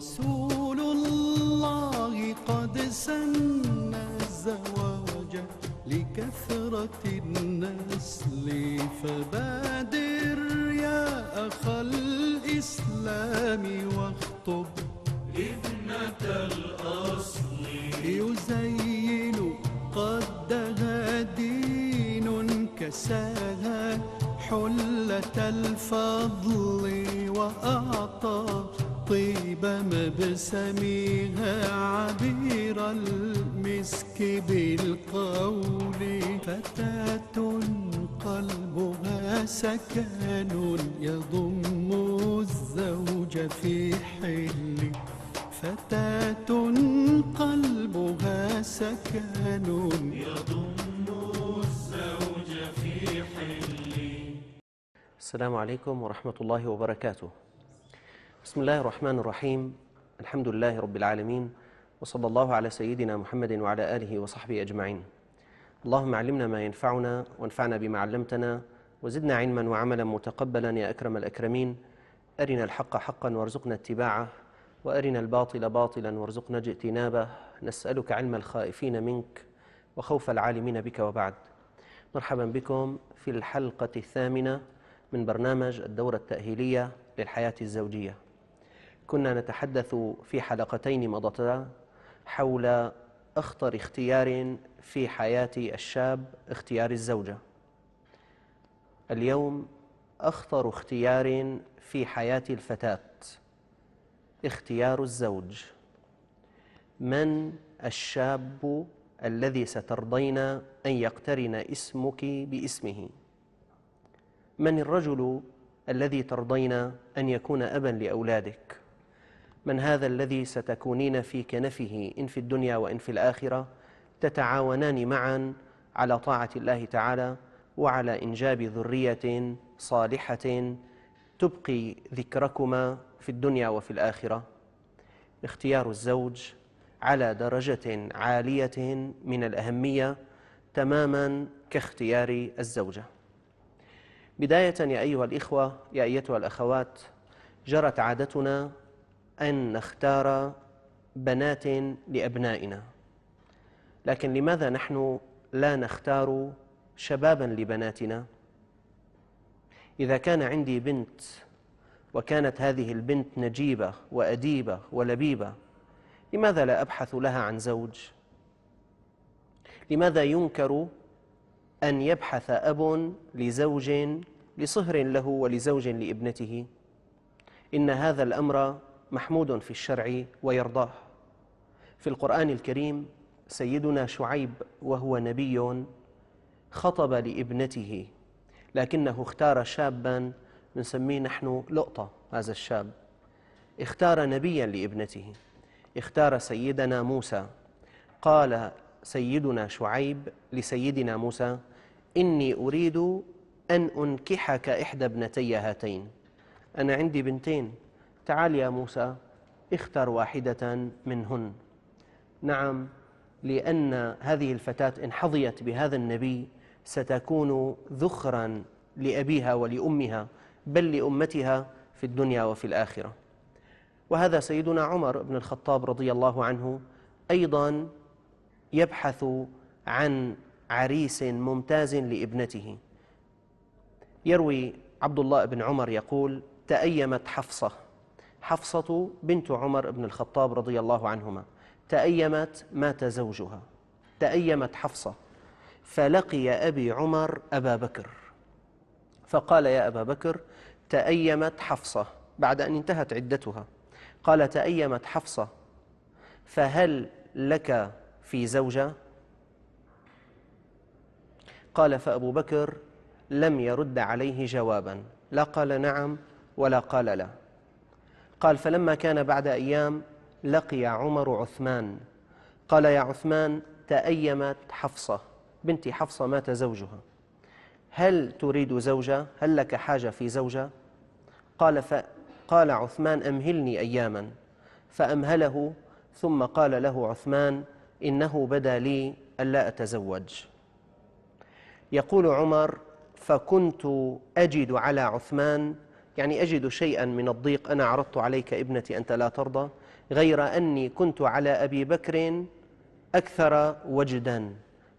رسول الله قد سن الزواج لكثرة النسل فبادر يا أخ الإسلام واخطب ابنة الأصل يزين قدها دين كساها حلة الفضل وأعطى طيبة مبسميها عبير المسك بالقول فتاة قلبها سكن يضم الزوج في حل فتاة قلبها سكن يضم الزوج في حل السلام عليكم ورحمة الله وبركاته بسم الله الرحمن الرحيم الحمد لله رب العالمين وصلى الله على سيدنا محمد وعلى آله وصحبه أجمعين اللهم علمنا ما ينفعنا وانفعنا بما علمتنا وزدنا علما وعملا متقبلا يا أكرم الأكرمين أرنا الحق حقا وارزقنا اتباعه وأرنا الباطل باطلا وارزقنا اجتنابه نسألك علم الخائفين منك وخوف العالمين بك وبعد مرحبا بكم في الحلقة الثامنة من برنامج الدورة التأهيلية للحياة الزوجية كنا نتحدث في حلقتين مضتا حول أخطر اختيار في حياة الشاب اختيار الزوجة اليوم أخطر اختيار في حياة الفتاة اختيار الزوج من الشاب الذي سترضين أن يقترن اسمك باسمه من الرجل الذي ترضين أن يكون أبا لأولادك من هذا الذي ستكونين في كنفه إن في الدنيا وإن في الآخرة تتعاونان معا على طاعة الله تعالى وعلى إنجاب ذرية صالحة تبقي ذكركما في الدنيا وفي الآخرة اختيار الزوج على درجة عالية من الأهمية تماما كاختيار الزوجة بداية يا أيها الإخوة يا أيتها الأخوات جرت عادتنا أن نختار بنات لأبنائنا لكن لماذا نحن لا نختار شبابا لبناتنا إذا كان عندي بنت وكانت هذه البنت نجيبة وأديبة ولبيبة لماذا لا أبحث لها عن زوج؟ لماذا ينكر أن يبحث أب لزوج لصهر له ولزوج لابنته إن هذا الأمر محمود في الشرع ويرضاه في القرآن الكريم سيدنا شعيب وهو نبي خطب لابنته لكنه اختار شابا نسميه نحن لقطة هذا الشاب اختار نبيا لابنته اختار سيدنا موسى قال سيدنا شعيب لسيدنا موسى إني أريد أن أنكحك إحدى ابنتي هاتين أنا عندي بنتين تعال يا موسى اختر واحدة منهن نعم لأن هذه الفتاة إن حظيت بهذا النبي ستكون ذخرا لأبيها ولأمها بل لأمتها في الدنيا وفي الآخرة وهذا سيدنا عمر بن الخطاب رضي الله عنه أيضا يبحث عن عريس ممتاز لابنته يروي عبد الله بن عمر يقول تأيمت حفصة حفصة بنت عمر بن الخطاب رضي الله عنهما تأيمت مات زوجها تأيمت حفصة فلقي أبي عمر أبا بكر فقال يا أبا بكر تأيمت حفصة بعد أن انتهت عدتها قال تأيمت حفصة فهل لك في زوجة؟ قال فأبو بكر لم يرد عليه جوابا لا قال نعم ولا قال لا قال فلما كان بعد أيام لقي عمر عثمان قال يا عثمان تأيمت حفصة بنتي حفصة مات زوجها هل تريد زوجة هل لك حاجة في زوجة قال فقال عثمان أمهلني أياما فأمهله ثم قال له عثمان إنه بدا لي ألا أتزوج يقول عمر فكنت أجد على عثمان يعني أجد شيئا من الضيق أنا عرضت عليك ابنتي أنت لا ترضى غير أني كنت على أبي بكر أكثر وجدا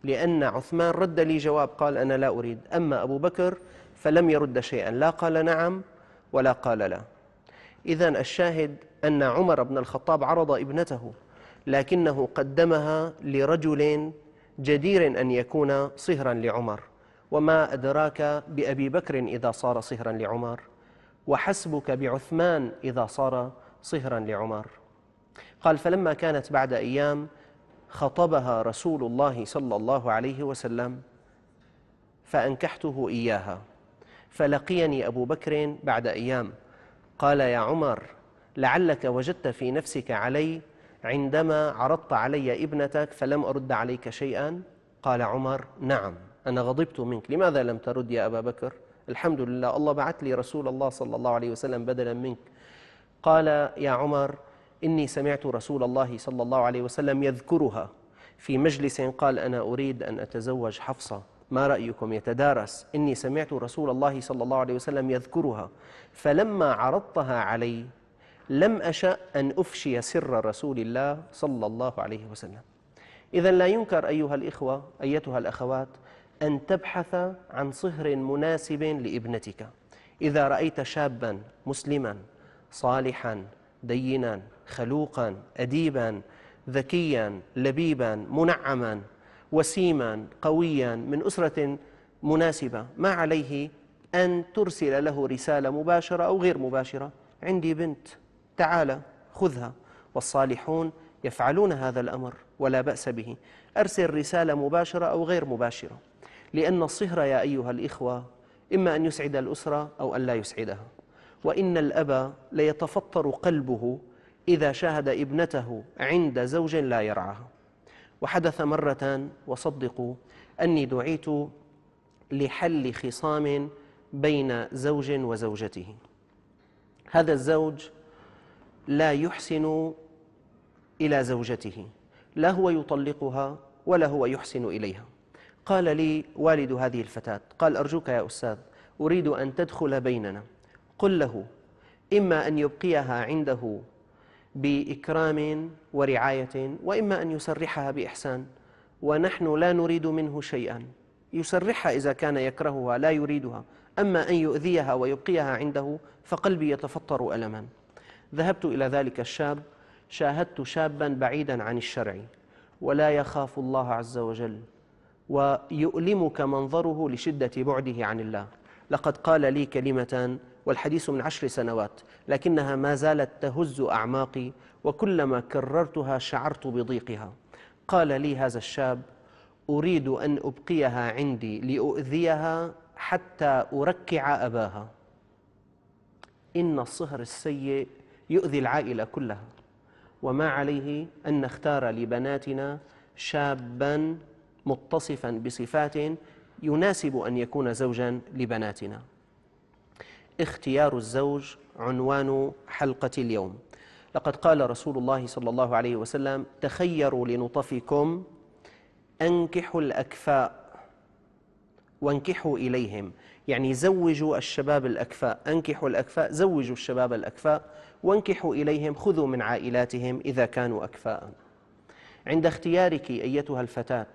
لأن عثمان رد لي جواب قال أنا لا أريد أما أبو بكر فلم يرد شيئا لا قال نعم ولا قال لا إذا الشاهد أن عمر بن الخطاب عرض ابنته لكنه قدمها لرجل جدير أن يكون صهرا لعمر وما أدراك بأبي بكر إذا صار صهرا لعمر وحسبك بعثمان إذا صار صهرا لعمر قال فلما كانت بعد أيام خطبها رسول الله صلى الله عليه وسلم فأنكحته إياها فلقيني أبو بكر بعد أيام قال يا عمر لعلك وجدت في نفسك علي عندما عرضت علي ابنتك فلم أرد عليك شيئا قال عمر نعم أنا غضبت منك لماذا لم ترد يا أبا بكر الحمد لله الله بعث لي رسول الله صلى الله عليه وسلم بدلا منك قال يا عمر إني سمعت رسول الله صلى الله عليه وسلم يذكرها في مجلس قال أنا أريد أن أتزوج حفصة ما رأيكم يتدارس إني سمعت رسول الله صلى الله عليه وسلم يذكرها فلما عرضتها علي لم أشأ أن أفشي سر رسول الله صلى الله عليه وسلم إذا لا ينكر أيها الإخوة أيتها الأخوات أن تبحث عن صهر مناسب لابنتك إذا رأيت شابا مسلما صالحا دينا خلوقا أديبا ذكيا لبيبا منعما وسيما قويا من أسرة مناسبة ما عليه أن ترسل له رسالة مباشرة أو غير مباشرة عندي بنت تعال خذها والصالحون يفعلون هذا الأمر ولا بأس به أرسل رسالة مباشرة أو غير مباشرة لأن الصهر يا أيها الإخوة إما أن يسعد الأسرة أو أن لا يسعدها وإن الأب ليتفطر قلبه إذا شاهد ابنته عند زوج لا يرعاها وحدث مرة وصدقوا أني دعيت لحل خصام بين زوج وزوجته هذا الزوج لا يحسن إلى زوجته لا هو يطلقها ولا هو يحسن إليها قال لي والد هذه الفتاة قال أرجوك يا أستاذ أريد أن تدخل بيننا قل له إما أن يبقيها عنده بإكرام ورعاية وإما أن يسرحها بإحسان ونحن لا نريد منه شيئا يسرحها إذا كان يكرهها لا يريدها أما أن يؤذيها ويبقيها عنده فقلبي يتفطر ألما ذهبت إلى ذلك الشاب شاهدت شابا بعيدا عن الشرع ولا يخاف الله عز وجل ويؤلمك منظره لشدة بعده عن الله لقد قال لي كلمة والحديث من عشر سنوات لكنها ما زالت تهز أعماقي وكلما كررتها شعرت بضيقها قال لي هذا الشاب أريد أن أبقيها عندي لأؤذيها حتى أركع أباها إن الصهر السيء يؤذي العائلة كلها وما عليه أن نختار لبناتنا شابا متصفا بصفات يناسب أن يكون زوجا لبناتنا اختيار الزوج عنوان حلقة اليوم لقد قال رسول الله صلى الله عليه وسلم تخيروا لنطفكم أنكحوا الأكفاء وانكحوا إليهم يعني زوجوا الشباب الأكفاء أنكحوا الأكفاء زوجوا الشباب الأكفاء وانكحوا إليهم خذوا من عائلاتهم إذا كانوا أكفاء عند اختيارك أيتها الفتاة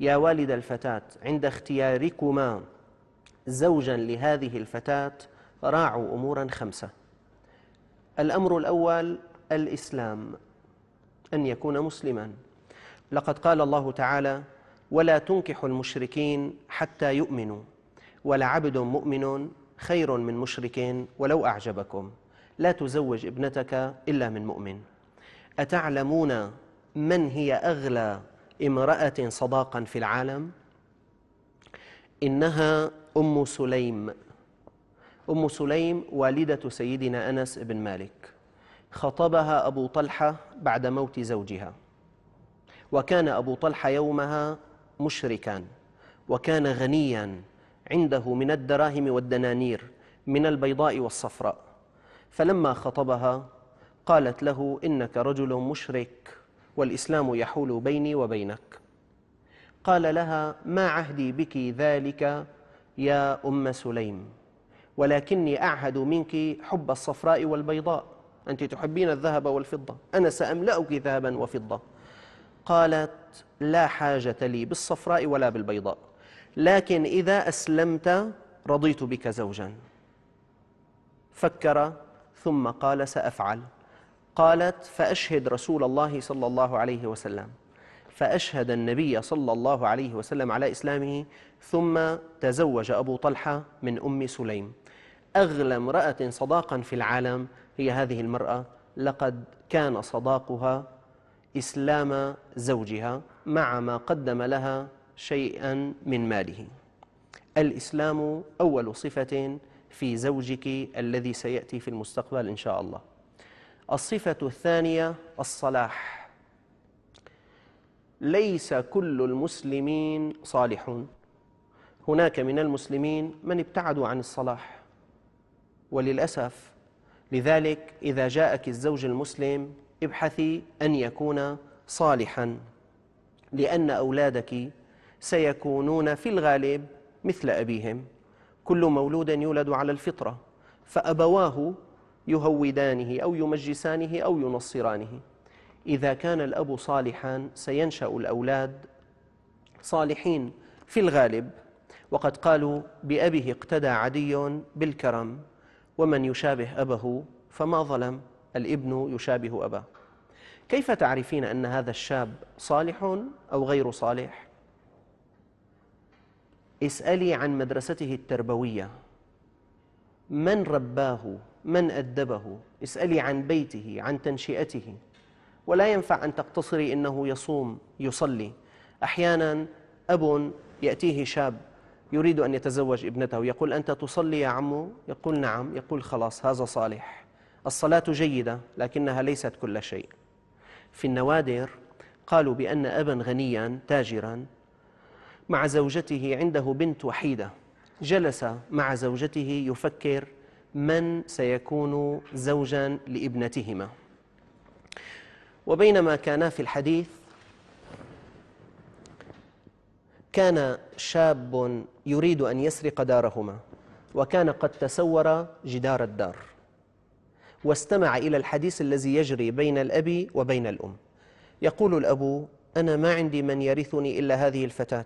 يا والد الفتاة عند اختياركما زوجا لهذه الفتاة راعوا أمورا خمسة الأمر الأول الإسلام أن يكون مسلما لقد قال الله تعالى ولا تنكح المشركين حتى يؤمنوا ولعبد مؤمن خير من مشرك ولو أعجبكم لا تزوج ابنتك إلا من مؤمن أتعلمون من هي أغلى امرأة صداقا في العالم إنها أم سليم أم سليم والدة سيدنا أنس بن مالك خطبها أبو طلحة بعد موت زوجها وكان أبو طلحة يومها مشركا وكان غنيا عنده من الدراهم والدنانير من البيضاء والصفراء فلما خطبها قالت له إنك رجل مشرك والإسلام يحول بيني وبينك قال لها ما عهدي بك ذلك يا أم سليم ولكني أعهد منك حب الصفراء والبيضاء أنت تحبين الذهب والفضة أنا سأملأك ذهبا وفضة قالت لا حاجة لي بالصفراء ولا بالبيضاء لكن إذا أسلمت رضيت بك زوجا فكر ثم قال سأفعل قالت فأشهد رسول الله صلى الله عليه وسلم فأشهد النبي صلى الله عليه وسلم على إسلامه ثم تزوج أبو طلحة من أم سليم أغلى امرأة صداقا في العالم هي هذه المرأة لقد كان صداقها إسلام زوجها مع ما قدم لها شيئا من ماله الإسلام أول صفة في زوجك الذي سيأتي في المستقبل إن شاء الله الصفة الثانية الصلاح ليس كل المسلمين صالحون هناك من المسلمين من ابتعدوا عن الصلاح وللأسف لذلك إذا جاءك الزوج المسلم ابحثي أن يكون صالحا لأن أولادك سيكونون في الغالب مثل أبيهم كل مولود يولد على الفطرة فأبواه يهودانه أو يمجسانه أو ينصرانه إذا كان الأب صالحا سينشأ الأولاد صالحين في الغالب وقد قالوا بأبه اقتدى عدي بالكرم ومن يشابه أبه فما ظلم الابن يشابه أباه كيف تعرفين أن هذا الشاب صالح أو غير صالح؟ اسألي عن مدرسته التربوية من رباه من أدبه اسألي عن بيته عن تنشئته ولا ينفع أن تقتصري إنه يصوم يصلي أحيانا أب يأتيه شاب يريد أن يتزوج ابنته يقول أنت تصلي يا عمو يقول نعم يقول خلاص هذا صالح الصلاة جيدة لكنها ليست كل شيء في النوادر قالوا بأن أبا غنيا تاجرا مع زوجته عنده بنت وحيدة جلس مع زوجته يفكر من سيكون زوجا لابنتهما وبينما كانا في الحديث كان شاب يريد أن يسرق دارهما وكان قد تسور جدار الدار واستمع إلى الحديث الذي يجري بين الأب وبين الأم يقول الأب أنا ما عندي من يرثني إلا هذه الفتاة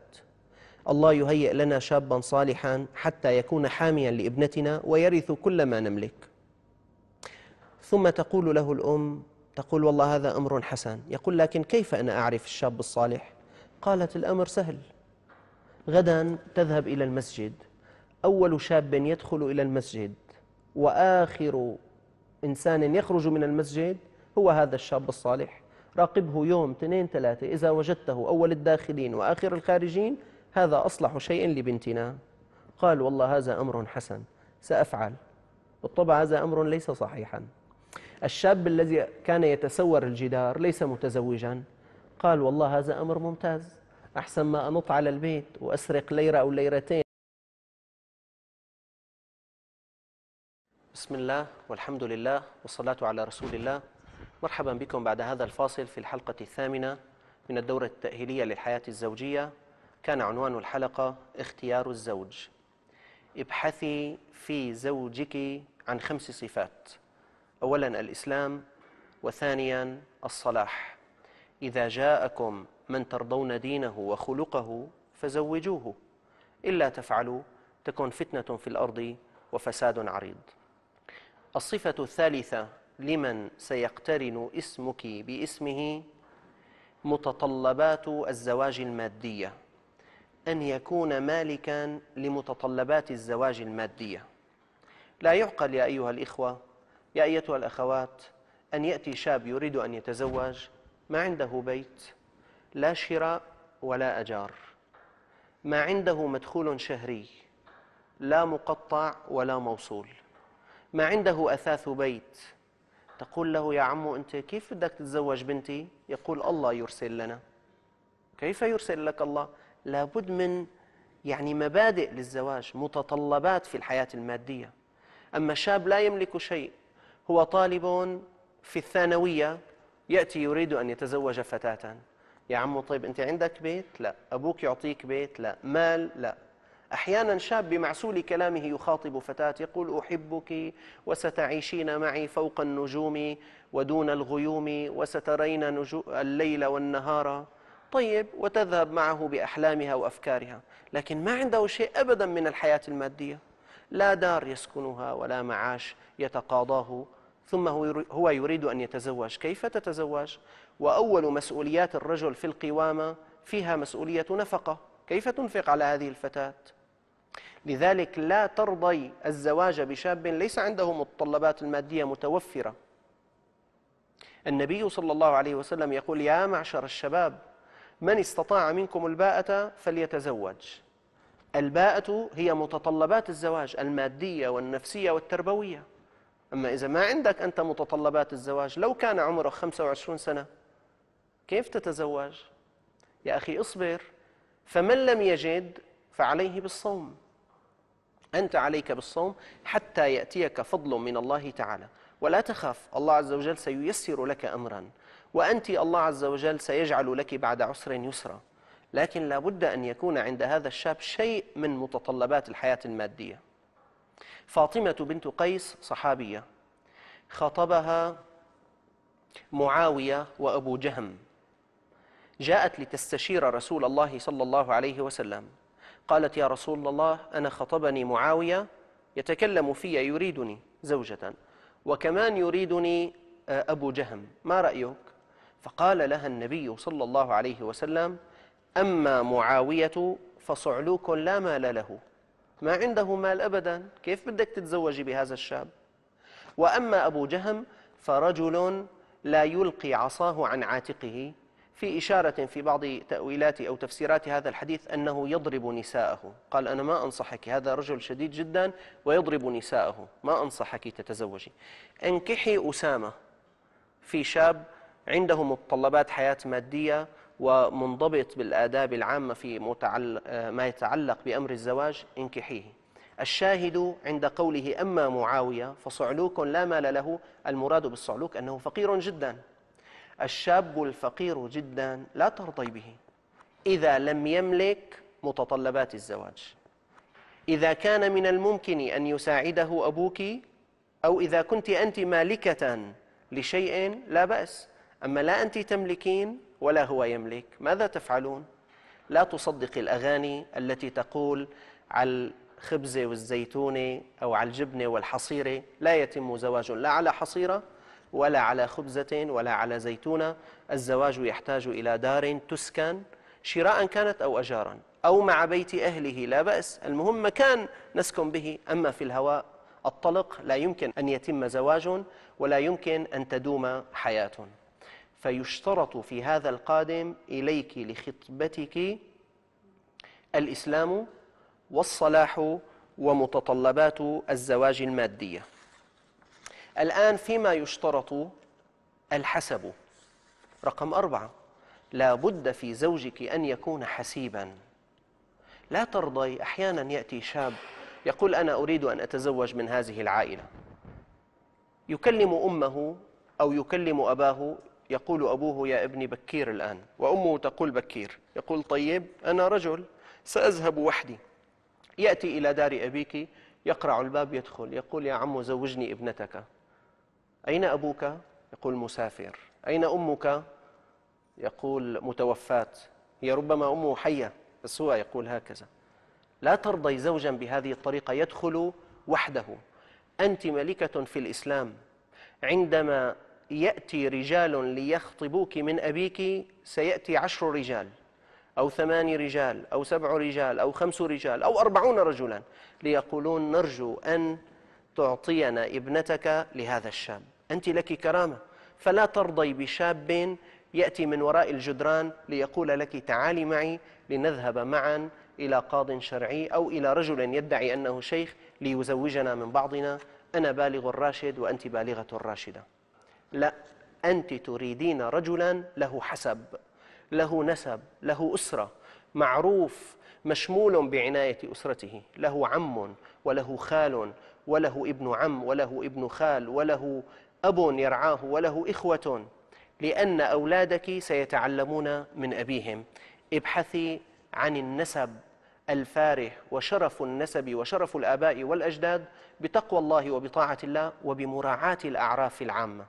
الله يهيئ لنا شابا صالحا حتى يكون حاميا لابنتنا ويرث كل ما نملك ثم تقول له الأم تقول والله هذا أمر حسن يقول لكن كيف أنا أعرف الشاب الصالح قالت الأمر سهل غدا تذهب إلى المسجد أول شاب يدخل إلى المسجد وآخر إنسان يخرج من المسجد هو هذا الشاب الصالح راقبه يوم اثنين ثلاثة إذا وجدته أول الداخلين وآخر الخارجين هذا أصلح شيء لبنتنا قال والله هذا أمر حسن سأفعل بالطبع هذا أمر ليس صحيحا الشاب الذي كان يتسور الجدار ليس متزوجا قال والله هذا أمر ممتاز أحسن ما أنط على البيت وأسرق ليرة أو ليرتين بسم الله والحمد لله والصلاة على رسول الله مرحبا بكم بعد هذا الفاصل في الحلقة الثامنة من الدورة التأهيلية للحياة الزوجية كان عنوان الحلقة اختيار الزوج ابحثي في زوجك عن خمس صفات أولا الإسلام وثانيا الصلاح إذا جاءكم من ترضون دينه وخلقه فزوجوه إلا تفعلوا تكون فتنة في الأرض وفساد عريض الصفة الثالثة لمن سيقترن اسمك باسمه متطلبات الزواج الماديه أن يكون مالكا لمتطلبات الزواج المادية لا يعقل يا أيها الإخوة يا أيتها الأخوات أن يأتي شاب يريد أن يتزوج ما عنده بيت لا شراء ولا أجار ما عنده مدخول شهري لا مقطع ولا موصول ما عنده أثاث بيت تقول له يا عمو أنت كيف بدك تتزوج بنتي يقول الله يرسل لنا كيف يرسل لك الله لابد من يعني مبادئ للزواج متطلبات في الحياة المادية أما شاب لا يملك شيء هو طالب في الثانوية يأتي يريد أن يتزوج فتاة يا عمو طيب أنت عندك بيت؟ لا أبوك يعطيك بيت؟ لا مال؟ لا أحيانا شاب بمعسول كلامه يخاطب فتاة يقول أحبك وستعيشين معي فوق النجوم ودون الغيوم وسترين الليل والنهار طيب وتذهب معه بأحلامها وأفكارها لكن ما عنده شيء أبدا من الحياة المادية لا دار يسكنها ولا معاش يتقاضاه ثم هو يريد أن يتزوج كيف تتزوج؟ وأول مسؤوليات الرجل في القوامة فيها مسؤولية نفقة كيف تنفق على هذه الفتاة؟ لذلك لا ترضي الزواج بشاب ليس عنده متطلبات المادية متوفرة النبي صلى الله عليه وسلم يقول يا معشر الشباب من استطاع منكم الباءة فليتزوج الباءة هي متطلبات الزواج المادية والنفسية والتربوية أما إذا ما عندك أنت متطلبات الزواج لو كان عمرك 25 سنة كيف تتزوج؟ يا أخي اصبر فمن لم يجد فعليه بالصوم أنت عليك بالصوم حتى يأتيك فضل من الله تعالى ولا تخف الله عز وجل سييسر لك أمرا وأنت الله عز وجل سيجعل لك بعد عسر يسرا لكن لابد أن يكون عند هذا الشاب شيء من متطلبات الحياة المادية فاطمة بنت قيس صحابية خطبها معاوية وأبو جهم جاءت لتستشير رسول الله صلى الله عليه وسلم قالت يا رسول الله أنا خطبني معاوية يتكلم في يريدني زوجة وكمان يريدني آه، أبو جهم ما رأيك؟ فقال لها النبي صلى الله عليه وسلم أما معاوية فصعلوك لا مال له ما عنده مال أبدا كيف بدك تتزوجي بهذا الشاب وأما أبو جهم فرجل لا يلقي عصاه عن عاتقه في إشارة في بعض تأويلات أو تفسيرات هذا الحديث أنه يضرب نساءه قال أنا ما أنصحك هذا رجل شديد جدا ويضرب نساءه ما أنصحك تتزوجي انكحي أسامة في شاب عنده متطلبات حياة مادية ومنضبط بالآداب العامة في آه، ما يتعلق بأمر الزواج انكحيه الشاهد عند قوله أما معاوية فصعلوك لا مال له المراد بالصعلوك أنه فقير جدا الشاب الفقير جدا لا ترضي به إذا لم يملك متطلبات الزواج إذا كان من الممكن أن يساعده أبوك أو إذا كنت أنت مالكة لشيء لا بأس أما لا أنت تملكين ولا هو يملك ماذا تفعلون؟ لا تصدق الأغاني التي تقول على الخبزة والزيتونة أو على الجبنة والحصيرة لا يتم زواج لا على حصيرة ولا على خبزة ولا على زيتونة الزواج يحتاج إلى دار تسكن شراء كانت أو أجارا أو مع بيت أهله لا بأس المهم مكان نسكن به أما في الهواء الطلق لا يمكن أن يتم زواج ولا يمكن أن تدوم حياة فيشترط في هذا القادم إليك لخطبتك الإسلام والصلاح ومتطلبات الزواج المادية الآن فيما يشترط الحسب رقم أربعة لا بد في زوجك أن يكون حسيبا لا ترضي أحيانا يأتي شاب يقول أنا أريد أن أتزوج من هذه العائلة يكلم أمه أو يكلم أباه يقول أبوه يا ابني بكير الآن وأمه تقول بكير يقول طيب أنا رجل سأذهب وحدي يأتي إلى دار أبيك يقرع الباب يدخل يقول يا عم زوجني ابنتك أين أبوك؟ يقول مسافر أين أمك؟ يقول متوفاة هي ربما أمه حية بس هو يقول هكذا لا ترضي زوجا بهذه الطريقة يدخل وحده أنت ملكة في الإسلام عندما يأتي رجال ليخطبوك من أبيك سيأتي عشر رجال أو ثمان رجال أو سبع رجال أو خمس رجال أو أربعون رجلا ليقولون نرجو أن تعطينا ابنتك لهذا الشاب أنت لك كرامة فلا ترضي بشاب يأتي من وراء الجدران ليقول لك تعالي معي لنذهب معا إلى قاض شرعي أو إلى رجل يدعي أنه شيخ ليزوجنا من بعضنا أنا بالغ الراشد وأنت بالغة الراشدة لا أنت تريدين رجلا له حسب له نسب له أسرة معروف مشمول بعناية أسرته له عم وله خال وله ابن عم وله ابن خال وله أب يرعاه وله إخوة لأن أولادك سيتعلمون من أبيهم ابحثي عن النسب الفارح وشرف النسب وشرف الآباء والأجداد بتقوى الله وبطاعة الله وبمراعاة الأعراف العامة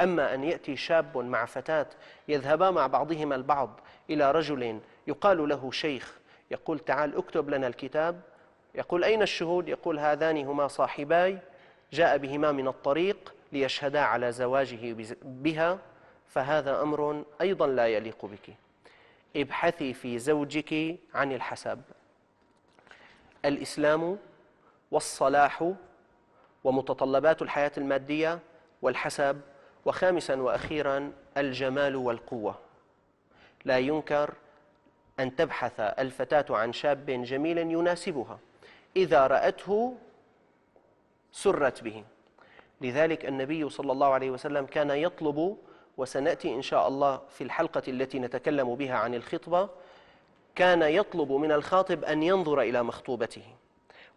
أما أن يأتي شاب مع فتاة يذهبا مع بعضهما البعض إلى رجل يقال له شيخ يقول تعال اكتب لنا الكتاب يقول أين الشهود يقول هذان هما صاحباي جاء بهما من الطريق ليشهدا على زواجه بها فهذا أمر أيضا لا يليق بك ابحثي في زوجك عن الحسب الإسلام والصلاح ومتطلبات الحياة المادية والحسب وخامسا واخيرا الجمال والقوه لا ينكر ان تبحث الفتاه عن شاب جميل يناسبها اذا راته سرت به لذلك النبي صلى الله عليه وسلم كان يطلب وسناتي ان شاء الله في الحلقه التي نتكلم بها عن الخطبه كان يطلب من الخاطب ان ينظر الى مخطوبته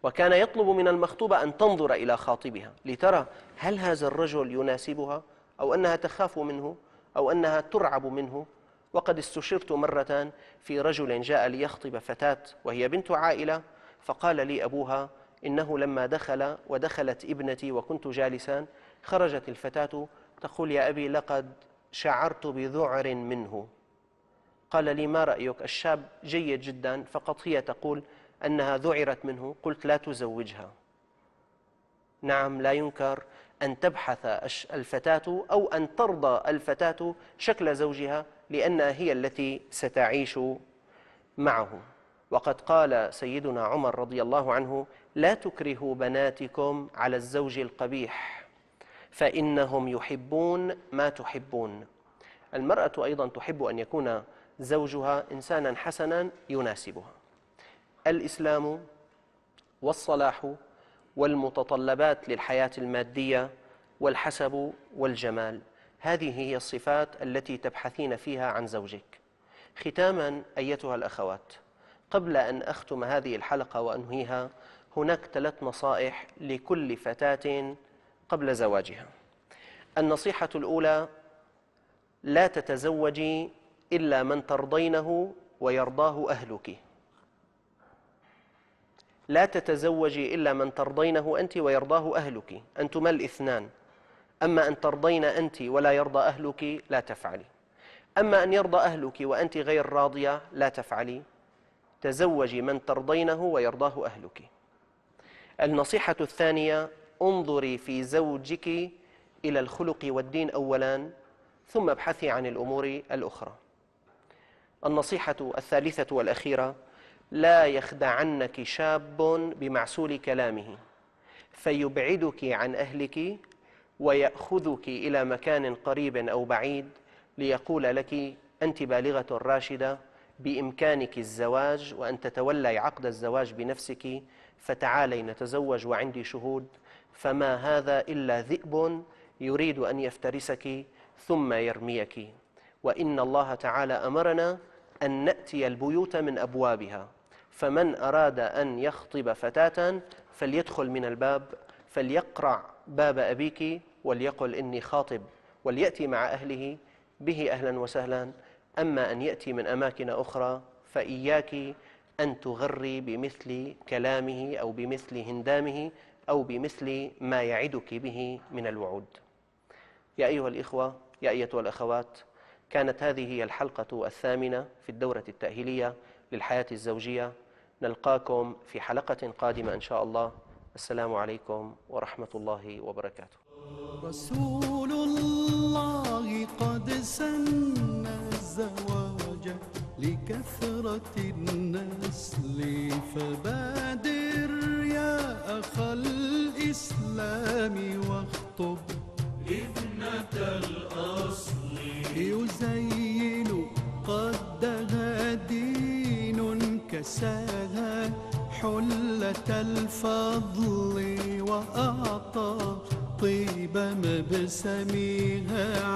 وكان يطلب من المخطوبه ان تنظر الى خاطبها لترى هل هذا الرجل يناسبها أو أنها تخاف منه أو أنها ترعب منه وقد استشرت مرة في رجل جاء ليخطب فتاة وهي بنت عائلة فقال لي أبوها إنه لما دخل ودخلت ابنتي وكنت جالسا خرجت الفتاة تقول يا أبي لقد شعرت بذعر منه قال لي ما رأيك الشاب جيد جدا فقط هي تقول أنها ذعرت منه قلت لا تزوجها نعم لا ينكر أن تبحث الفتاة أو أن ترضى الفتاة شكل زوجها لأنها هي التي ستعيش معه وقد قال سيدنا عمر رضي الله عنه لا تكرهوا بناتكم على الزوج القبيح فإنهم يحبون ما تحبون المرأة أيضا تحب أن يكون زوجها إنسانا حسنا يناسبها الإسلام والصلاح والمتطلبات للحياة المادية والحسب والجمال هذه هي الصفات التي تبحثين فيها عن زوجك ختاما أيتها الأخوات قبل أن أختم هذه الحلقة وأنهيها هناك ثلاث نصائح لكل فتاة قبل زواجها النصيحة الأولى لا تتزوجي إلا من ترضينه ويرضاه أهلك لا تتزوجي إلا من ترضينه أنت ويرضاه أهلك أنتما الاثنان أما أن ترضين أنت ولا يرضى أهلك لا تفعلي أما أن يرضى أهلك وأنت غير راضية لا تفعلي تزوجي من ترضينه ويرضاه أهلك النصيحة الثانية انظري في زوجك إلى الخلق والدين أولا ثم ابحثي عن الأمور الأخرى النصيحة الثالثة والأخيرة لا يخدعنك شاب بمعسول كلامه فيبعدك عن أهلك ويأخذك إلى مكان قريب أو بعيد ليقول لك أنت بالغة راشدة بإمكانك الزواج وأن تتولي عقد الزواج بنفسك فتعالي نتزوج وعندي شهود فما هذا إلا ذئب يريد أن يفترسك ثم يرميك وإن الله تعالى أمرنا أن نأتي البيوت من أبوابها فمن أراد أن يخطب فتاة فليدخل من الباب فليقرع باب أبيك وليقل إني خاطب وليأتي مع أهله به أهلا وسهلا أما أن يأتي من أماكن أخرى فإياك أن تغري بمثل كلامه أو بمثل هندامه أو بمثل ما يعدك به من الوعود يا أيها الإخوة يا أيتها الأخوات كانت هذه هي الحلقة الثامنة في الدورة التأهيلية للحياة الزوجية نلقاكم في حلقة قادمة إن شاء الله السلام عليكم ورحمة الله وبركاته رسول الله قد سن الزواج لكثرة النسل فبات سميها